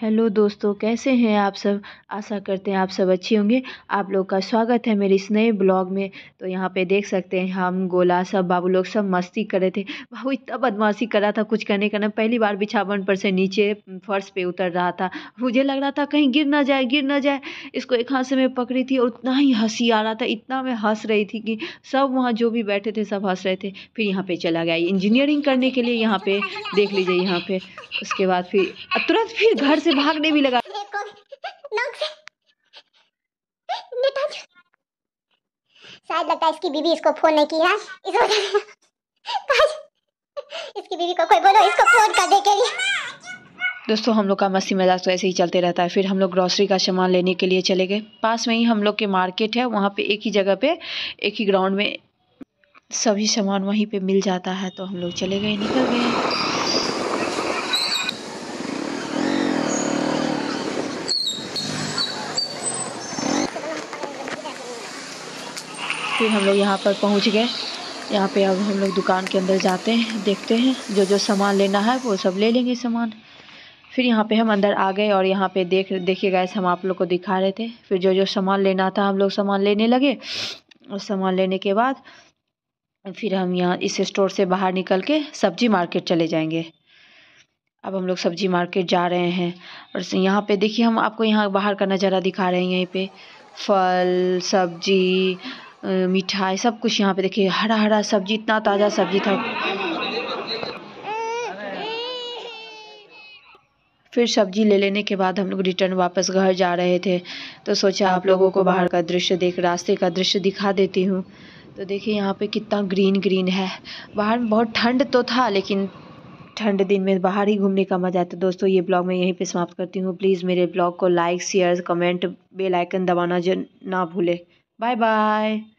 Hello दोस्तों कैसे हैं आप सब आशा करते हैं आप सब अच्छे होंगे आप लोग का स्वागत है मेरे इस नए ब्लॉग में तो यहाँ पे देख सकते हैं हम गोला सब बाबू लोग सब मस्ती कर रहे थे बाबू इतना बदमाशी कर रहा था कुछ करने का ना पहली बार बिछावन पर से नीचे फर्श पे उतर रहा था मुझे लग रहा था कहीं गिर ना जाए गिर ना जाए इसको एक हाथ से मैं पकड़ी थी और उतना ही हंसी आ रहा था इतना मैं हंस रही थी कि सब वहाँ जो भी बैठे थे सब हंस रहे थे फिर यहाँ पर चला गया इंजीनियरिंग करने के लिए यहाँ पर देख लीजिए यहाँ पर उसके बाद फिर तुरंत फिर घर से भागने भी लगा शायद लगता है इसकी बीबी इसको फोन नहीं किया इस इसकी बीबी को कोई बोलो इसको फोन कर दे के लिए दोस्तों हम लोग का मस्ती मजाक तो ऐसे ही चलते रहता है फिर हम लोग ग्रॉसरी का सामान लेने के लिए चले गए पास में ही हम लोग के मार्केट है वहाँ पे एक ही जगह पे एक ही ग्राउंड में सभी सामान वहीं पे मिल जाता है तो हम लोग चले गए निकल गए फिर हम लोग यहाँ पर पहुँच गए यहाँ पे अब हम लोग दुकान के अंदर जाते हैं देखते हैं जो जो सामान लेना है वो सब ले लेंगे सामान फिर यहाँ पे हम अंदर आ गए और यहाँ पे देख देखिए गए हम आप लोग को दिखा रहे थे फिर जो जो सामान लेना था हम लोग सामान लेने लगे और सामान लेने के बाद फिर हम यहाँ इस स्टोर से बाहर निकल के सब्ज़ी मार्केट चले जाएँगे अब हम लोग सब्ज़ी मार्केट जा रहे हैं और यहाँ पे देखिए हम आपको यहाँ बाहर का नज़ारा दिखा रहे हैं यहीं पे फल सब्जी मिठाई सब कुछ यहाँ पे देखिए हरा हरा सब्जी इतना ताज़ा सब्जी था फिर सब्जी ले लेने के बाद हम लोग रिटर्न वापस घर जा रहे थे तो सोचा आप लोगों को बाहर का दृश्य देख रास्ते का दृश्य दिखा देती हूँ तो देखिए यहाँ पे कितना ग्रीन ग्रीन है बाहर में बहुत ठंड तो था लेकिन ठंड दिन में बाहर ही घूमने का मजा आता है दोस्तों ये ब्लॉग मैं यहीं पे समाप्त करती हूँ प्लीज़ मेरे ब्लॉग को लाइक शेयर कमेंट बेलाइकन दबाना ना भूलें Bye bye.